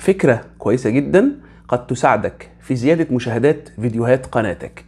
فكرة كويسة جدا قد تساعدك في زيادة مشاهدات فيديوهات قناتك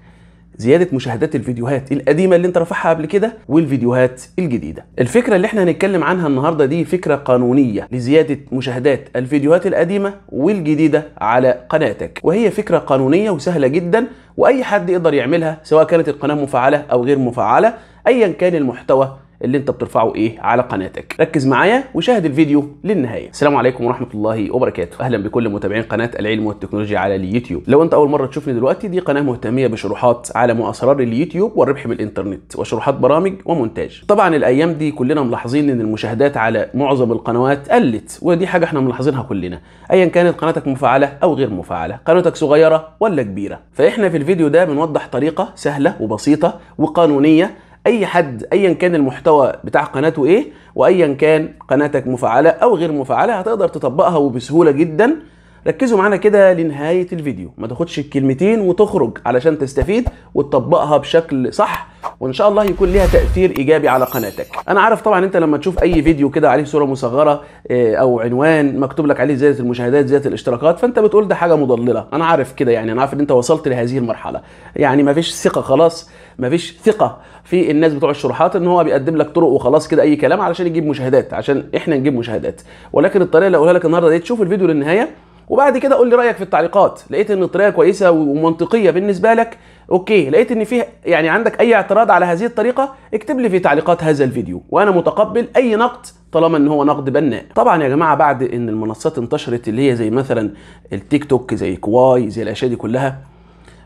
زيادة مشاهدات الفيديوهات القديمة اللي انت رفعها قبل كده والفيديوهات الجديدة الفكرة اللي احنا هنتكلم عنها النهاردة دي فكرة قانونية لزيادة مشاهدات الفيديوهات القديمة والجديدة على قناتك وهي فكرة قانونية وسهلة جدا واي حد يقدر يعملها سواء كانت القناة مفعلة او غير مفعلة ايا كان المحتوى اللي انت بترفعه ايه على قناتك ركز معايا وشاهد الفيديو للنهايه السلام عليكم ورحمه الله وبركاته اهلا بكل متابعين قناه العلم والتكنولوجيا على اليوتيوب لو انت اول مره تشوفني دلوقتي دي قناه مهتميه بشروحات عالم واسرار اليوتيوب والربح من الانترنت وشروحات برامج ومونتاج طبعا الايام دي كلنا ملاحظين ان المشاهدات على معظم القنوات قلت ودي حاجه احنا ملاحظينها كلنا ايا كانت قناتك مفعله او غير مفعله قناتك صغيره ولا كبيره فاحنا في الفيديو ده بنوضح طريقه سهله وبسيطه وقانونيه اي حد ايا كان المحتوى بتاع قناته ايه وايا كان قناتك مفعله او غير مفعله هتقدر تطبقها وبسهوله جدا ركزوا معانا كده لنهايه الفيديو ما تاخدش الكلمتين وتخرج علشان تستفيد وتطبقها بشكل صح وان شاء الله يكون ليها تاثير ايجابي على قناتك انا عارف طبعا انت لما تشوف اي فيديو كده عليه صوره مصغره آه، او عنوان مكتوب لك عليه زياده المشاهدات زياده الاشتراكات فانت بتقول ده حاجه مضلله انا عارف كده يعني انا عارف ان انت وصلت لهذه المرحله يعني مفيش ثقه خلاص مفيش ثقه في الناس بتوع الشروحات ان هو بيقدم لك طرق وخلاص كده اي كلام علشان يجيب مشاهدات عشان احنا نجيب مشاهدات ولكن الطريقه اللي اقولها لك النهارده دي تشوف الفيديو للنهايه وبعد كده قول لي رايك في التعليقات لقيت ان الطريقه كويسه ومنطقيه بالنسبه لك اوكي لقيت ان فيه يعني عندك اي اعتراض على هذه الطريقه اكتب لي في تعليقات هذا الفيديو وانا متقبل اي نقد طالما ان هو نقد بناء طبعا يا جماعه بعد ان المنصات انتشرت اللي هي زي مثلا التيك توك زي كواي زي الاشياء دي كلها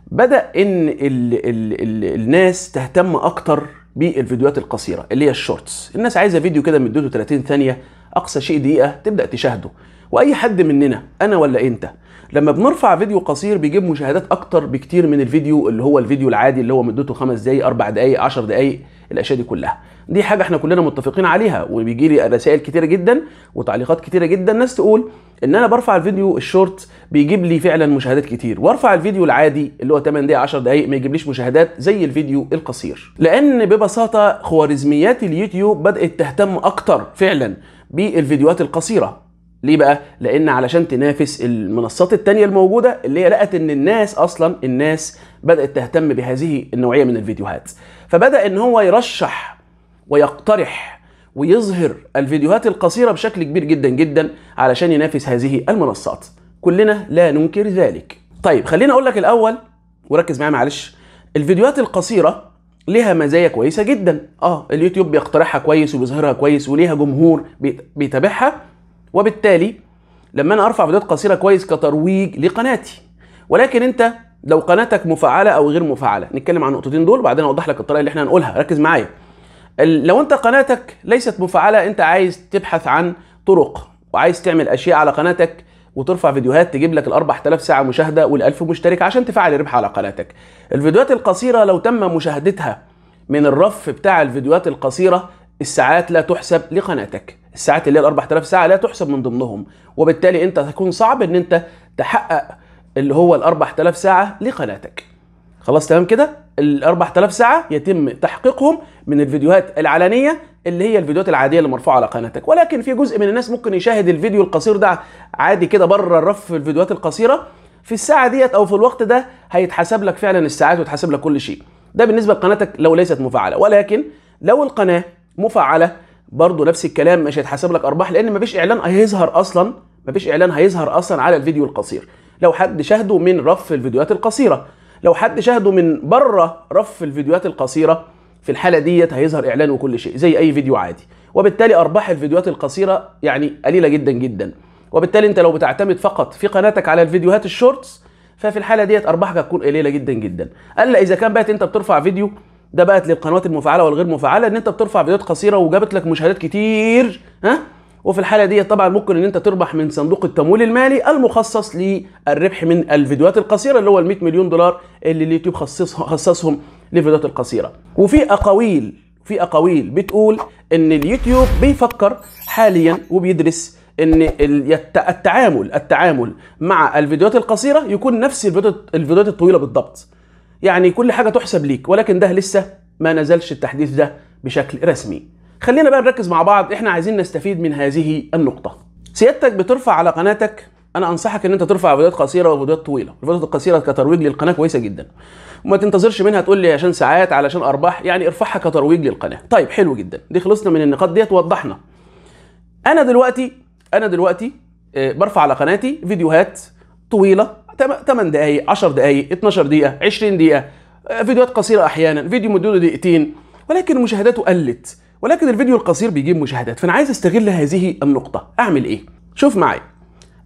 بدا ان ال ال الـ الناس تهتم اكتر بالفيديوهات القصيره اللي هي الشورتس الناس عايزه فيديو كده مدته 30 ثانيه اقصى شيء دقيقه تبدا تشاهده واي حد مننا انا ولا انت لما بنرفع فيديو قصير بيجيب مشاهدات اكتر بكتير من الفيديو اللي هو الفيديو العادي اللي هو مدته 5 دقايق 4 دقايق 10 دقايق الاشياء دي كلها دي حاجه احنا كلنا متفقين عليها وبيجي لي رسائل كتيره جدا وتعليقات كتيره جدا ناس تقول ان انا برفع الفيديو الشورت بيجيب لي فعلا مشاهدات كتير وارفع الفيديو العادي اللي هو 8 دقائق 10 دقائق ما يجيبليش مشاهدات زي الفيديو القصير لان ببساطه خوارزميات اليوتيوب بدات تهتم اكتر فعلا بالفيديوهات القصيره ليه بقى؟ لأن علشان تنافس المنصات التانية الموجودة اللي هي لقت إن الناس أصلا الناس بدات تهتم بهذه النوعيه من الفيديوهات فبدا ان هو يرشح ويقترح ويظهر الفيديوهات القصيره بشكل كبير جدا جدا علشان ينافس هذه المنصات كلنا لا ننكر ذلك طيب خليني اقول لك الاول وركز معايا معلش الفيديوهات القصيره ليها مزايا كويسه جدا اه اليوتيوب بيقترحها كويس وبيظهرها كويس وليها جمهور بيتابعها وبالتالي لما انا ارفع فيديوهات قصيره كويس كترويج لقناتي ولكن انت لو قناتك مفعله او غير مفعله نتكلم عن النقطتين دول وبعدين اوضح لك الطريقه اللي احنا هنقولها ركز معايا لو انت قناتك ليست مفعله انت عايز تبحث عن طرق وعايز تعمل اشياء على قناتك وترفع فيديوهات تجيب لك ال 4000 ساعه مشاهده وال 1000 مشترك عشان تفعل الربح على قناتك الفيديوهات القصيره لو تم مشاهدتها من الرف بتاع الفيديوهات القصيره الساعات لا تحسب لقناتك الساعات اللي هي ال 4000 ساعه لا تحسب من ضمنهم وبالتالي انت هيكون صعب ان انت تحقق اللي هو ال 4000 ساعه لقناتك خلاص تمام كده ال 4000 ساعه يتم تحقيقهم من الفيديوهات العلنيه اللي هي الفيديوهات العاديه اللي مرفوعه على قناتك ولكن في جزء من الناس ممكن يشاهد الفيديو القصير ده عادي كده بره الرف في الفيديوهات القصيره في الساعه ديت او في الوقت ده هيتحسب لك فعلا الساعات ويتحسب لك كل شيء ده بالنسبه لقناتك لو ليست مفعله ولكن لو القناه مفعله برضه نفس الكلام مش هيتحسب لك ارباح لان مفيش اعلان هيظهر اصلا مفيش اعلان هيظهر اصلا على الفيديو القصير لو حد شاهده من رف الفيديوهات القصيره لو حد شاهده من بره رف الفيديوهات القصيره في الحاله ديت هيظهر اعلان وكل شيء زي اي فيديو عادي وبالتالي ارباح الفيديوهات القصيره يعني قليله جدا جدا وبالتالي انت لو بتعتمد فقط في قناتك على الفيديوهات الشورتس ففي الحاله ديت ارباحك هتكون قليله جدا جدا الا اذا كان بقت انت بترفع فيديو ده بقت للقنوات المفعله والغير مفعله ان انت بترفع فيديوهات قصيره وجابت لك مشاهدات كتير ها وفي الحاله دي طبعا ممكن ان انت تربح من صندوق التمويل المالي المخصص للربح من الفيديوهات القصيره اللي هو ال 100 مليون دولار اللي اليوتيوب خصصهم للفيديوهات القصيره وفي اقاويل في اقاويل بتقول ان اليوتيوب بيفكر حاليا وبيدرس ان التعامل التعامل مع الفيديوهات القصيره يكون نفس الفيديوهات الطويله بالضبط يعني كل حاجه تحسب ليك ولكن ده لسه ما نزلش التحديث ده بشكل رسمي خلينا بقى نركز مع بعض احنا عايزين نستفيد من هذه النقطه سيادتك بترفع على قناتك انا انصحك ان انت ترفع فيديوهات قصيره وفيديوهات طويله الفيديوهات القصيره كترويج للقناه كويسه جدا وما تنتظرش منها تقول لي عشان ساعات علشان ارباح يعني ارفعها كترويج للقناه طيب حلو جدا دي خلصنا من النقاط ديت وضحنا انا دلوقتي انا دلوقتي آه، برفع على قناتي فيديوهات طويله 8 دقائق 10 دقائق 12 دقيقه 20 دقيقه آه، فيديوهات قصيره احيانا فيديو مدته دقيقتين ولكن مشاهداته قلت ولكن الفيديو القصير بيجيب مشاهدات فانا عايز استغل هذه النقطه اعمل ايه شوف معايا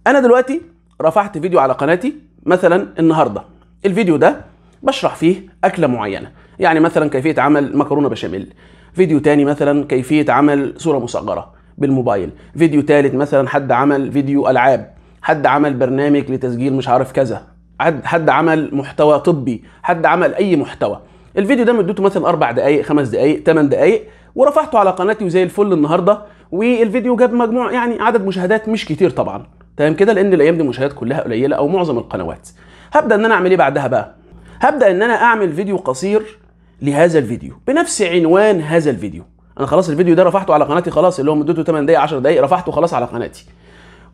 انا دلوقتي رفعت فيديو على قناتي مثلا النهارده الفيديو ده بشرح فيه اكله معينه يعني مثلا كيفيه عمل مكرونه بشاميل فيديو تاني مثلا كيفيه عمل صوره مصغره بالموبايل فيديو تالت مثلا حد عمل فيديو العاب حد عمل برنامج لتسجيل مش عارف كذا حد عمل محتوى طبي حد عمل اي محتوى الفيديو ده مدته مثلا اربع دقائق خمس دقائق ثمان دقائق ورفعته على قناتي وزي الفل النهارده والفيديو جاب مجموع يعني عدد مشاهدات مش كتير طبعا تمام كده لان الايام دي المشاهدات كلها قليله او معظم القنوات هبدا ان انا اعمل ايه بعدها بقى هبدا ان انا اعمل فيديو قصير لهذا الفيديو بنفس عنوان هذا الفيديو انا خلاص الفيديو ده رفعته على قناتي خلاص اللي هو مدته 8 دقائق 10 دقائق رفعته خلاص على قناتي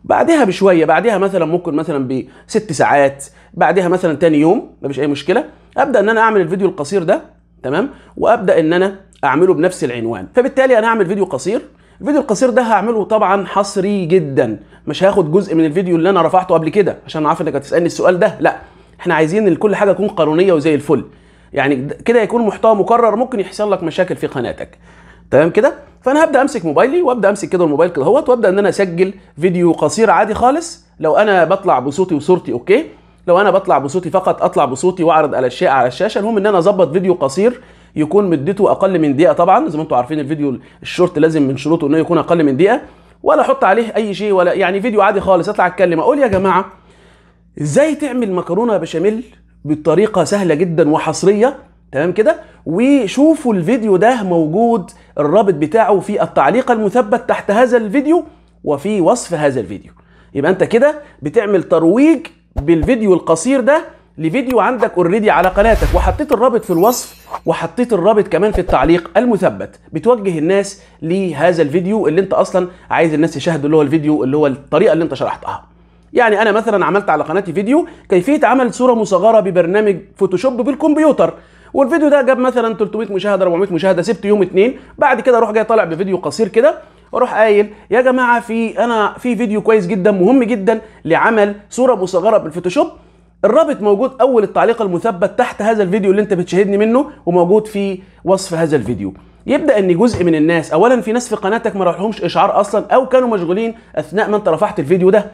بعدها بشويه بعدها مثلا ممكن مثلا بست ساعات بعدها مثلا تاني يوم مفيش اي مشكله ابدا ان انا اعمل الفيديو القصير ده تمام وابدا ان انا اعمله بنفس العنوان فبالتالي انا هعمل فيديو قصير الفيديو القصير ده هعمله طبعا حصري جدا مش هاخد جزء من الفيديو اللي انا رفعته قبل كده عشان عارف انك هتسالني السؤال ده لا احنا عايزين ان كل حاجه تكون قانونيه وزي الفل يعني كده يكون محتوى مكرر ممكن يحصل لك مشاكل في قناتك تمام كده فانا هبدا امسك موبايلي وابدا امسك كده الموبايل كده اهوت وابدا ان انا اسجل فيديو قصير عادي خالص لو انا بطلع بصوتي وصورتي اوكي لو انا بطلع بصوتي فقط اطلع بصوتي واعرض الاشياء على الشاشه المهم ان انا اظبط فيديو قصير يكون مدته اقل من دقيقه طبعا زي ما انتم عارفين الفيديو الشورت لازم من شروطه انه يكون اقل من دقيقه ولا احط عليه اي شيء ولا يعني فيديو عادي خالص اطلع اتكلم اقول يا جماعه ازاي تعمل مكرونه بشاميل بطريقه سهله جدا وحصريه تمام كده وشوفوا الفيديو ده موجود الرابط بتاعه في التعليق المثبت تحت هذا الفيديو وفي وصف هذا الفيديو يبقى انت كده بتعمل ترويج بالفيديو القصير ده لفيديو عندك اوريدي على قناتك وحطيت الرابط في الوصف وحطيت الرابط كمان في التعليق المثبت بتوجه الناس لهذا الفيديو اللي انت اصلا عايز الناس يشاهدوا اللي هو الفيديو اللي هو الطريقه اللي انت شرحتها يعني انا مثلا عملت على قناتي فيديو كيفيه عمل صوره مصغره ببرنامج فوتوشوب بالكمبيوتر والفيديو ده جاب مثلا 300 مشاهده 400 مشاهده سبت يوم اتنين بعد كده اروح جاي طالع بفيديو قصير كده واروح قايل يا جماعه في انا في فيديو كويس جدا مهم جدا لعمل صوره مصغره بالفوتوشوب الرابط موجود اول التعليق المثبت تحت هذا الفيديو اللي انت بتشاهدني منه وموجود في وصف هذا الفيديو يبدا ان جزء من الناس اولا في ناس في قناتك ما راحلهمش اشعار اصلا او كانوا مشغولين اثناء ما انت رفعت الفيديو ده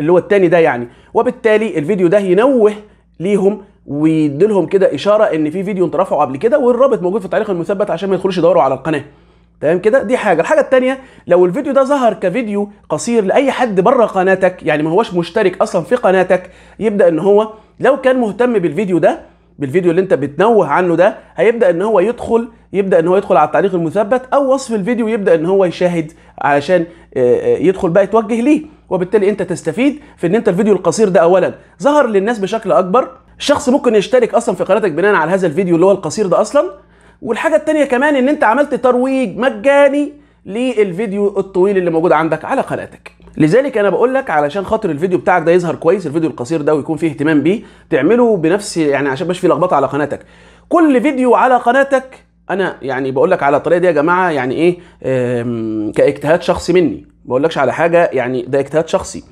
اللي هو التاني ده يعني وبالتالي الفيديو ده ينوه ليهم ويديلهم كده اشاره ان في فيديو انت رافعه قبل كده والرابط موجود في التعليق المثبت عشان ما يدخلوش يدوروا على القناه تمام كده دي حاجه الحاجه الثانيه لو الفيديو ده ظهر كفيديو قصير لاي حد بره قناتك يعني ما هوش مشترك اصلا في قناتك يبدا ان هو لو كان مهتم بالفيديو ده بالفيديو اللي انت بتنوه عنه ده هيبدا ان هو يدخل يبدا ان هو يدخل على التعليق المثبت او وصف الفيديو يبدا ان هو يشاهد علشان آه، آه، يدخل بقى يتوجه ليه وبالتالي انت تستفيد في ان انت الفيديو القصير ده اولا ظهر للناس بشكل اكبر الشخص ممكن يشترك اصلا في قناتك بناء على هذا الفيديو اللي هو القصير ده اصلا والحاجه التانية كمان ان انت عملت ترويج مجاني للفيديو الطويل اللي موجود عندك على قناتك لذلك انا بقول لك علشان خاطر الفيديو بتاعك ده يظهر كويس الفيديو القصير ده ويكون فيه اهتمام بيه تعمله بنفس يعني عشان مش في لخبطه على قناتك كل فيديو على قناتك انا يعني بقول لك على الطريقه دي يا جماعه يعني ايه كاجتهاد شخصي مني ما بقولكش على حاجه يعني ده اجتهاد شخصي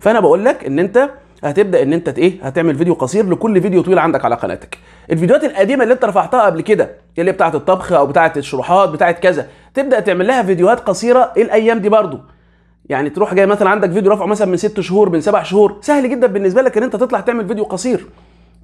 فانا بقول لك ان انت هتبدا ان انت ايه هتعمل فيديو قصير لكل فيديو طويل عندك على قناتك الفيديوهات القديمه اللي انت رفعتها قبل كده اللي بتاعه الطبخ او بتاعه الشروحات بتاعه كذا تبدا تعمل لها فيديوهات قصيره الايام دي برضو يعني تروح جاي مثلا عندك فيديو رفعه مثلا من ست شهور من سبع شهور سهل جدا بالنسبه لك ان انت تطلع تعمل فيديو قصير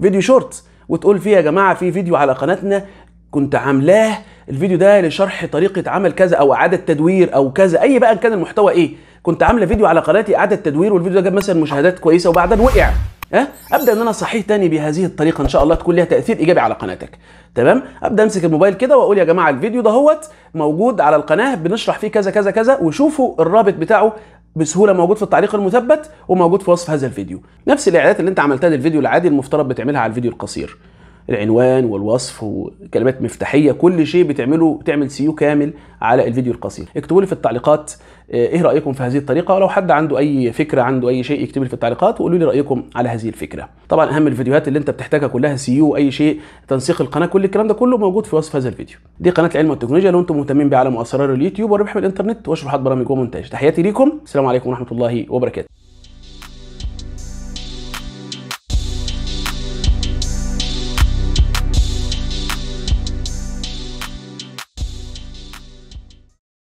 فيديو شورت وتقول فيه يا جماعه في فيديو على قناتنا كنت عاملاه الفيديو ده لشرح طريقه عمل كذا او اعاده تدوير او كذا اي بقى كان المحتوى ايه كنت عامله فيديو على قناتي اعاده تدوير والفيديو ده جاب مثلا مشاهدات كويسه وبعدين وقع ها ابدا ان انا صحيح تاني بهذه الطريقه ان شاء الله تكون ليها تاثير ايجابي على قناتك تمام ابدا امسك الموبايل كده واقول يا جماعه الفيديو دهوت موجود على القناه بنشرح فيه كذا كذا كذا وشوفوا الرابط بتاعه بسهوله موجود في التعليق المثبت وموجود في وصف هذا الفيديو نفس الاعلانات اللي انت عملتها للفيديو العادي المفترض بتعملها على الفيديو القصير العنوان والوصف وكلمات مفتاحيه كل شيء بتعمله بتعمل سيو كامل على الفيديو القصير اكتبوا لي في التعليقات آه، ايه رايكم في هذه الطريقه ولو حد عنده اي فكره عنده اي شيء يكتب لي في التعليقات وقولوا لي رايكم على هذه الفكره طبعا اهم الفيديوهات اللي انت بتحتاجها كلها سيو اي شيء تنسيق القناه كل الكلام ده كله موجود في وصف هذا الفيديو دي قناه العلم والتكنولوجيا لو انتم مهتمين بعالم واسرار اليوتيوب والربح من الانترنت وشروحات برامج ومونتاج تحياتي ليكم السلام عليكم ورحمه الله وبركاته